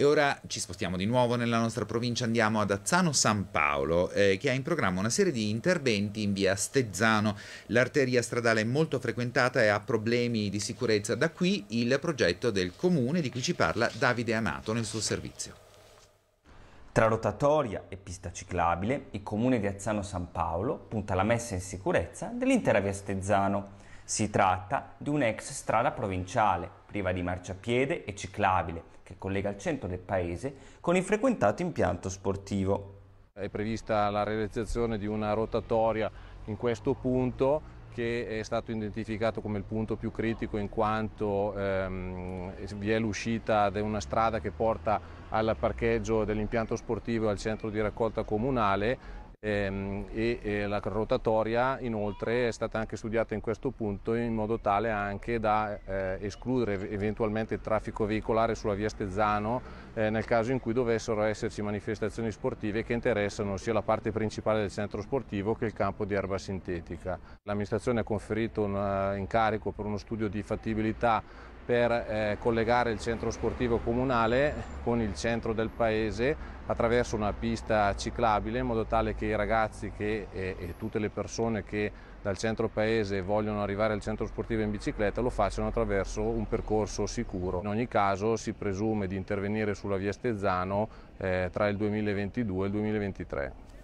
E ora ci spostiamo di nuovo nella nostra provincia, andiamo ad Azzano San Paolo, eh, che ha in programma una serie di interventi in via Stezzano. L'arteria stradale è molto frequentata e ha problemi di sicurezza. Da qui il progetto del comune di cui ci parla Davide Amato nel suo servizio. Tra rotatoria e pista ciclabile, il comune di Azzano San Paolo punta alla messa in sicurezza dell'intera via Stezzano si tratta di un'ex strada provinciale, priva di marciapiede e ciclabile, che collega il centro del paese con il frequentato impianto sportivo. È prevista la realizzazione di una rotatoria in questo punto che è stato identificato come il punto più critico in quanto ehm, vi è l'uscita di una strada che porta al parcheggio dell'impianto sportivo e al centro di raccolta comunale Ehm, e la rotatoria inoltre è stata anche studiata in questo punto in modo tale anche da eh, escludere eventualmente il traffico veicolare sulla via Stezzano eh, nel caso in cui dovessero esserci manifestazioni sportive che interessano sia la parte principale del centro sportivo che il campo di erba sintetica. L'amministrazione ha conferito un eh, incarico per uno studio di fattibilità per eh, collegare il centro sportivo comunale con il centro del paese attraverso una pista ciclabile in modo tale che i ragazzi che, e, e, tutte le persone che dal centro paese vogliono arrivare al centro sportivo in bicicletta lo facciano attraverso un percorso sicuro. In ogni caso si presume di intervenire sulla via Stezzano eh, tra il 2022 e il 2023.